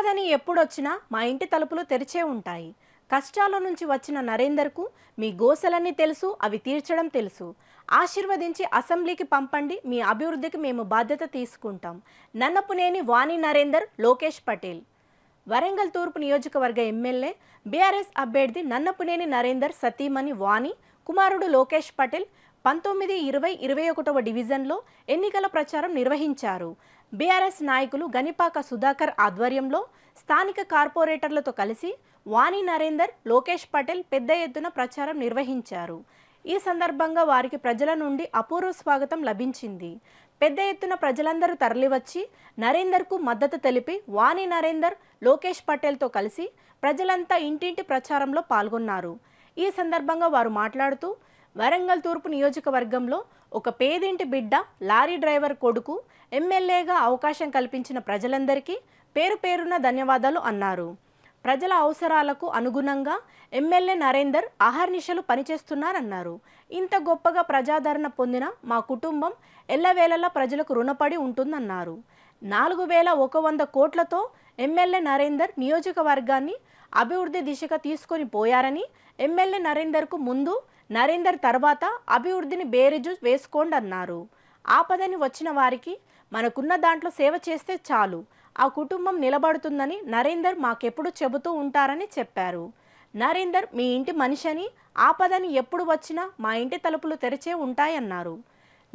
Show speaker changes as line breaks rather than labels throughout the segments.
ఆపదని ఎప్పుడొచ్చినా మా ఇంటి తలుపులు తెరిచే ఉంటాయి కష్టాల నుంచి వచ్చిన నరేందర్కు మీ గోసలన్నీ తెలుసు అవి తీర్చడం తెలుసు ఆశీర్వదించి అసెంబ్లీకి పంపండి మీ అభివృద్ధికి మేము బాధ్యత తీసుకుంటాం నన్నపునేని వాణి నరేందర్ లోకేష్ పటేల్ వరంగల్ తూర్పు నియోజకవర్గ ఎమ్మెల్యే బీఆర్ఎస్ అభ్యర్థి నన్నపునేని నరేందర్ సతీమణి వాణి కుమారుడు లోకేష్ పటేల్ పంతొమ్మిది ఇరవై ఇరవై ఒకటవ డివిజన్లో ఎన్నికల ప్రచారం నిర్వహించారు బీఆర్ఎస్ నాయకులు గనిపాక సుధాకర్ ఆధ్వర్యంలో స్థానిక కార్పొరేటర్లతో కలిసి వాణి నరేందర్ లోకేష్ పటేల్ పెద్ద ఎత్తున ప్రచారం నిర్వహించారు ఈ సందర్భంగా వారికి ప్రజల నుండి అపూర్వ స్వాగతం లభించింది పెద్ద ఎత్తున ప్రజలందరూ తరలివచ్చి నరేందర్కు మద్దతు తెలిపి వాణి నరేందర్ లోకేష్ పటేల్తో కలిసి ప్రజలంతా ఇంటింటి ప్రచారంలో పాల్గొన్నారు ఈ సందర్భంగా వారు మాట్లాడుతూ వరంగల్ తూర్పు నియోజకవర్గంలో ఒక పేదింటి బిడ్డ లారీ డ్రైవర్ కొడుకు ఎమ్మెల్యేగా అవకాశం కల్పించిన ప్రజలందరికీ పేరు పేరున ధన్యవాదాలు అన్నారు ప్రజల అవసరాలకు అనుగుణంగా ఎమ్మెల్యే నరేందర్ ఆహర్నిశలు పనిచేస్తున్నారన్నారు ఇంత గొప్పగా ప్రజాదరణ పొందిన మా కుటుంబం ఎల్లవేళలా ప్రజలకు రుణపడి ఉంటుందన్నారు నాలుగు వేల ఒక వంద కోట్లతో ఎమ్మెల్యే నరేందర్ నియోజకవర్గాన్ని అభివృద్ధి దిశగా తీసుకొని పోయారని ఎమ్మెల్యే నరేందర్కు ముందు నరేందర్ తర్వాత అభివృద్ధిని బేరిజు వేసుకోండి అన్నారు ఆపదని వచ్చిన వారికి మనకున్న దాంట్లో సేవ చేస్తే చాలు ఆ కుటుంబం నిలబడుతుందని నరేందర్ మాకెప్పుడు చెబుతూ ఉంటారని చెప్పారు నరేందర్ మీ ఇంటి మనిషని ఆపదని ఎప్పుడు వచ్చినా మా ఇంటి తలుపులు తెరిచే ఉంటాయన్నారు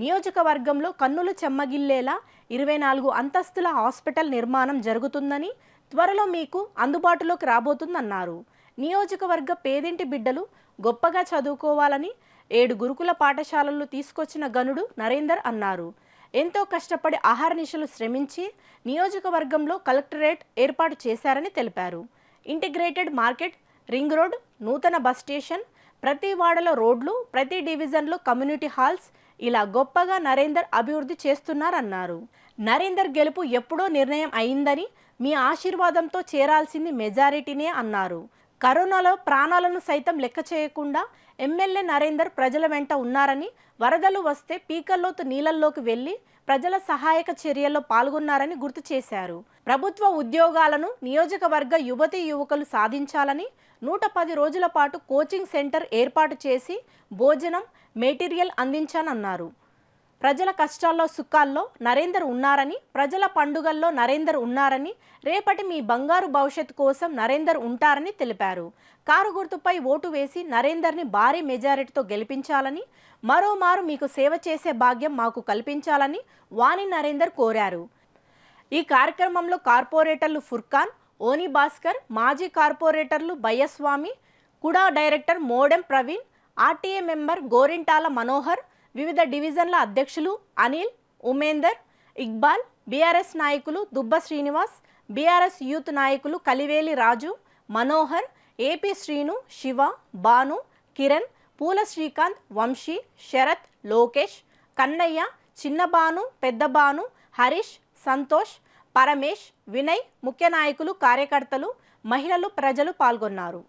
నియోజకవర్గంలో కన్నులు చెమ్మగిల్లేలా ఇరవై నాలుగు అంతస్తుల హాస్పిటల్ నిర్మాణం జరుగుతుందని త్వరలో మీకు అందుబాటులోకి రాబోతుందన్నారు నియోజకవర్గ పేదింటి బిడ్డలు గొప్పగా చదువుకోవాలని ఏడు గురుకుల పాఠశాలలు తీసుకొచ్చిన గనుడు నరేందర్ అన్నారు ఎంతో కష్టపడి ఆహారనిశలు శ్రమించి నియోజకవర్గంలో కలెక్టరేట్ ఏర్పాటు చేశారని తెలిపారు ఇంటిగ్రేటెడ్ మార్కెట్ రింగ్ రోడ్ నూతన బస్ స్టేషన్ ప్రతి వాడలో రోడ్లు ప్రతి డివిజన్లో కమ్యూనిటీ హాల్స్ ఇలా గొప్పగా నరేందర్ అభివృద్ధి చేస్తున్నారన్నారు నరేందర్ గెలుపు ఎప్పుడో నిర్ణయం అయిందని మీ ఆశీర్వాదంతో చేరాల్సింది మెజారిటీనే అన్నారు కరోనాలో ప్రాణాలను సైతం లెక్క చేయకుండా ఎమ్మెల్యే నరేందర్ ప్రజల వెంట ఉన్నారని వరదలు వస్తే పీకల్లోతు నీళ్ళల్లోకి వెళ్లి ప్రజల సహాయక చర్యల్లో పాల్గొన్నారని గుర్తు చేశారు ప్రభుత్వ ఉద్యోగాలను నియోజకవర్గ యువతి యువకులు సాధించాలని నూట పది రోజుల పాటు కోచింగ్ సెంటర్ ఏర్పాటు చేసి భోజనం మెటీరియల్ అందించానన్నారు ప్రజల కష్టాల్లో సుఖాల్లో నరేందర్ ఉన్నారని ప్రజల పండుగల్లో నరేందర్ ఉన్నారని రేపటి మీ బంగారు భవిష్యత్తు కోసం నరేందర్ ఉంటారని తెలిపారు కారు గుర్తుపై ఓటు వేసి నరేందర్ని భారీ మెజారిటీతో గెలిపించాలని మరోమారు మీకు సేవ చేసే భాగ్యం మాకు కల్పించాలని వాణి నరేందర్ కోరారు ఈ కార్యక్రమంలో కార్పొరేటర్లు ఫుర్ఖాన్ ఓని భాస్కర్ మాజీ కార్పొరేటర్లు Bayyaswamy KUDA director Modem Praveen RTA member Gorintala Manohar వివిధ డివిజన్ల అధ్యక్షులు అనిల్ ఉమేందర్ ఇక్బాల్ బీఆర్ఎస్ నాయకులు దుబ్బ శ్రీనివాస్ బీఆర్ఎస్ యూత్ నాయకులు కలివేలి రాజు మనోహర్ ఏపీ శ్రీను శివ భాను కిరణ్ పూల శ్రీకాంత్ వంశీ శరత్ లోకేష్ కన్నయ్య చిన్నబాను పెద్దబాను హరీష్ సంతోష్ పరమేష్ వినయ్ ముఖ్య నాయకులు కార్యకర్తలు మహిళలు ప్రజలు పాల్గొన్నారు